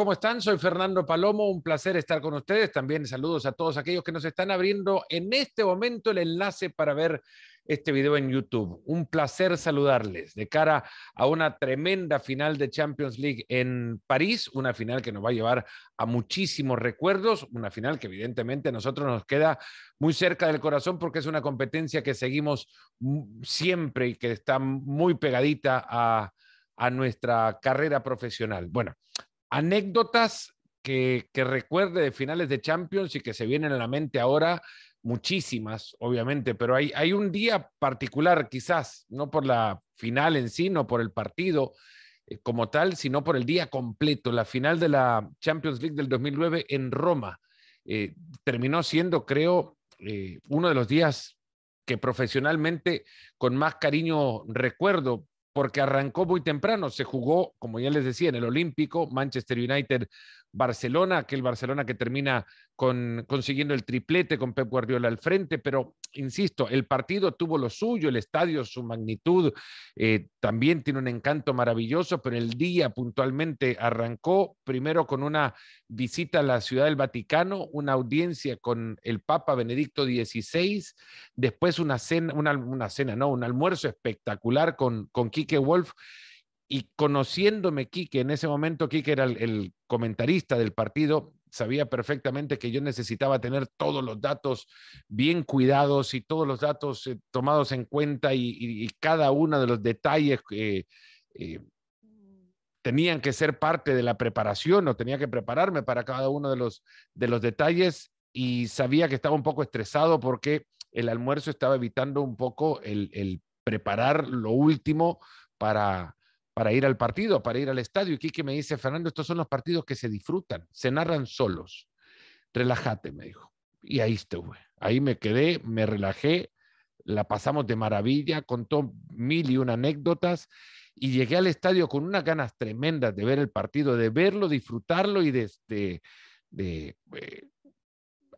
¿cómo están? Soy Fernando Palomo, un placer estar con ustedes. También saludos a todos aquellos que nos están abriendo en este momento el enlace para ver este video en YouTube. Un placer saludarles de cara a una tremenda final de Champions League en París, una final que nos va a llevar a muchísimos recuerdos, una final que evidentemente a nosotros nos queda muy cerca del corazón porque es una competencia que seguimos siempre y que está muy pegadita a, nuestra carrera profesional. Bueno, anécdotas que, recuerde de finales de Champions y que se vienen a la mente ahora, muchísimas, obviamente, pero hay, un día particular, quizás, no por la final en sí, no por el partido eh, como tal, sino por el día completo, la final de la Champions League del 2009 en Roma. Eh, terminó siendo, creo, eh, uno de los días que profesionalmente con más cariño recuerdo porque arrancó muy temprano. Se jugó, como ya les decía, en el Olímpico, Manchester United, Barcelona, aquel Barcelona que termina consiguiendo el triplete con Pep Guardiola al frente, pero insisto, el partido tuvo lo suyo, el estadio, su magnitud, eh, también tiene un encanto maravilloso, pero el día puntualmente arrancó primero con una visita a la Ciudad del Vaticano, una audiencia con el Papa Benedicto XVI, después una cena, una, cena, no, un almuerzo espectacular con, con Wolf. Y conociéndome Quique, en ese momento Kike era el, comentarista del partido, sabía perfectamente que yo necesitaba tener todos los datos bien cuidados y todos los datos eh, tomados en cuenta y, cada uno de los detalles que eh, eh, tenían que ser parte de la preparación o tenía que prepararme para cada uno de los, de los detalles y sabía que estaba un poco estresado porque el almuerzo estaba evitando un poco el, el preparar lo último para, para ir al partido, para ir al estadio. Y Quique me dice, Fernando, estos son los partidos que se disfrutan, se narran solos. Relájate, me dijo. Y ahí estuve. Ahí me quedé, me relajé, la pasamos de maravilla, contó mil y una anécdotas y llegué al estadio con unas ganas tremendas de ver el partido, de verlo, disfrutarlo y de, este, eh,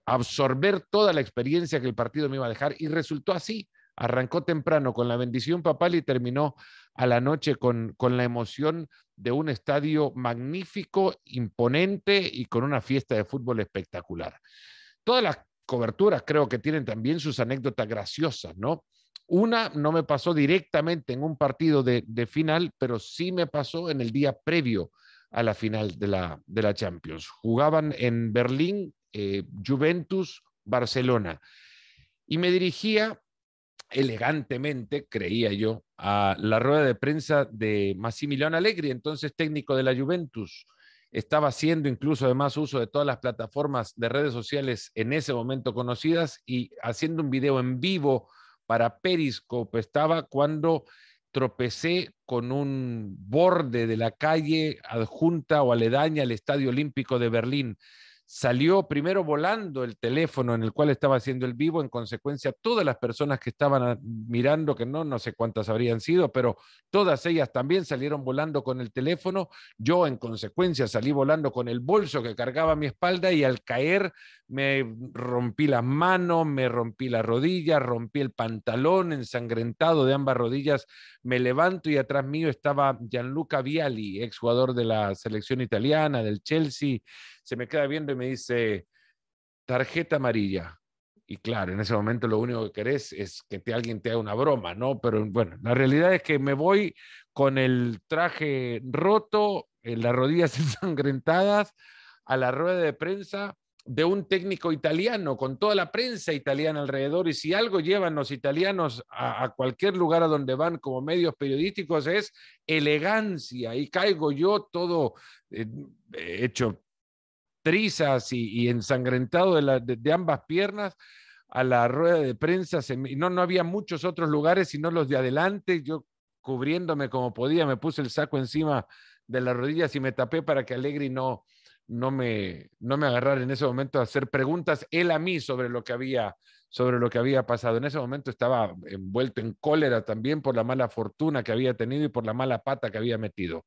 absorber toda la experiencia que el partido me iba a dejar. Y resultó así. Arrancó temprano con la bendición papal y terminó a la noche con, la emoción de un estadio magnífico, imponente y con una fiesta de fútbol espectacular. Todas las coberturas creo que tienen también sus anécdotas graciosas, ¿no? Una no me pasó directamente en un partido de, final, pero sí me pasó en el día previo a la final de la, de la Champions. Jugaban en Berlín, eh, Juventus, Barcelona. Y me dirigía elegantemente, creía yo, a la rueda de prensa de Massimiliano Allegri, entonces técnico de la Juventus. Estaba haciendo incluso además uso de todas las plataformas de redes sociales en ese momento conocidas y haciendo un video en vivo para Periscope. Estaba cuando tropecé con un borde de la calle adjunta o aledaña al Estadio Olímpico de Berlín. Salió primero volando el teléfono en el cual estaba haciendo el vivo, en consecuencia todas las personas que estaban ah, mirando, que no, no sé cuántas habrían sido, pero todas ellas también salieron volando con el teléfono. Yo en consecuencia salí volando con el bolso que cargaba mi espalda y al caer me rompí la mano, me rompí la rodilla, rompí el pantalón ensangrentado de ambas rodillas, me levanto y atrás mío estaba Gianluca Vialli, exjugador de la selección italiana, del Chelsea, se me queda viendo y me dice, tarjeta amarilla. Y claro, en ese momento lo único que querés es que te, alguien te haga una broma, ¿no? Pero bueno, la realidad es que me voy con el traje roto, eh, las rodillas ensangrentadas, a la rueda de prensa de un técnico italiano, con toda la prensa italiana alrededor, y si algo llevan los italianos a, cualquier lugar a donde van como medios periodísticos es elegancia, y caigo yo todo eh, hecho trizas y, ensangrentado de, ambas piernas a la rueda de prensa, y no, no había muchos otros lugares sino los de adelante, yo cubriéndome como podía, me puse el saco encima de las rodillas y me tapé para que Alegri no, no me, no me agarrar en ese momento a hacer preguntas él a mí sobre lo que había sobre lo que había pasado. En ese momento estaba envuelto en cólera también por la mala fortuna que había tenido y por la mala pata que había metido.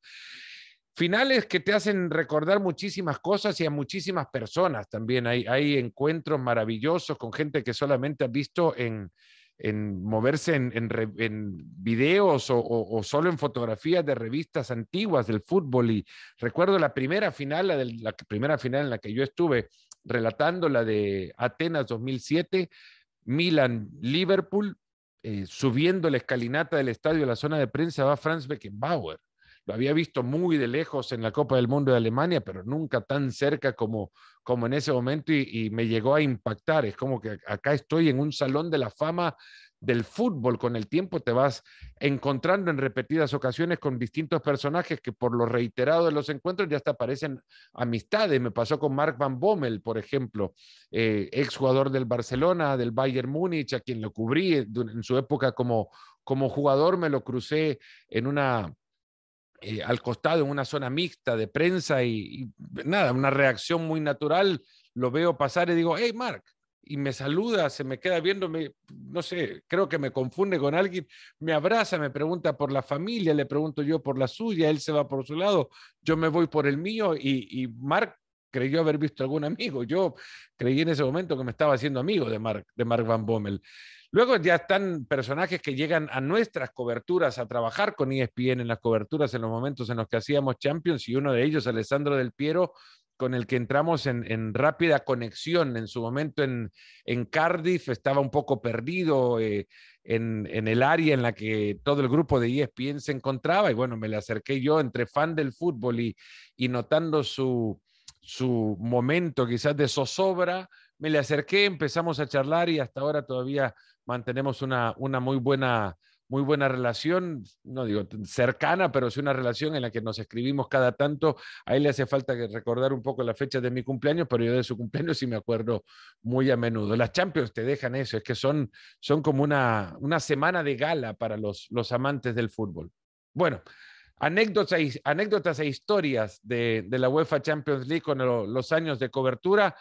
Finales que te hacen recordar muchísimas cosas y a muchísimas personas también. Hay, hay encuentros maravillosos con gente que solamente has visto en, en moverse en, videos o, solo en fotografías de revistas antiguas del fútbol. Y recuerdo la primera final, la, de, la primera final en la que yo estuve relatando la de Atenas 2007, Milan-Liverpool, eh, subiendo la escalinata del estadio a la zona de prensa va Franz Beckenbauer. Lo había visto muy de lejos en la Copa del Mundo de Alemania, pero nunca tan cerca como, como en ese momento y, me llegó a impactar. Es como que acá estoy en un salón de la fama del fútbol. Con el tiempo te vas encontrando en repetidas ocasiones con distintos personajes que por lo reiterado de los encuentros ya hasta parecen amistades. Me pasó con Mark Van Bommel, por ejemplo, eh, ex jugador del Barcelona, del Bayern Múnich, a quien lo cubrí en su época como, como jugador. Me lo crucé en una eh, al costado en una zona mixta de prensa y, nada, una reacción muy natural. Lo veo pasar y digo, hey, Mark. Y me saluda, se me queda viendo, no sé, creo que me confunde con alguien, me abraza, me pregunta por la familia, le pregunto yo por la suya, él se va por su lado, yo me voy por el mío y Mark creyó haber visto algún amigo. Yo creí en ese momento que me estaba haciendo amigo de Mark, de Mark Van Bommel. Luego ya están personajes que llegan a nuestras coberturas, a trabajar con ESPN en las coberturas en los momentos en los que hacíamos Champions, y uno de ellos, Alessandro Del Piero, con el que entramos en, rápida conexión. En su momento en, Cardiff estaba un poco perdido eh, en, el área en la que todo el grupo de ESPN se encontraba y bueno, me le acerqué yo entre fan del fútbol y, y notando su, su momento quizás de zozobra, me le acerqué, empezamos a charlar y hasta ahora todavía mantenemos una, muy buena muy buena relación, no digo cercana, pero sí una relación en la que nos escribimos cada tanto. A él le hace falta recordar un poco la fecha de mi cumpleaños, pero yo de su cumpleaños sí me acuerdo muy a menudo. Las Champions te dejan eso, es que son, son como una, semana de gala para los, los amantes del fútbol. Bueno, anécdotas, anécdotas e historias de, la UEFA Champions League con los años de cobertura.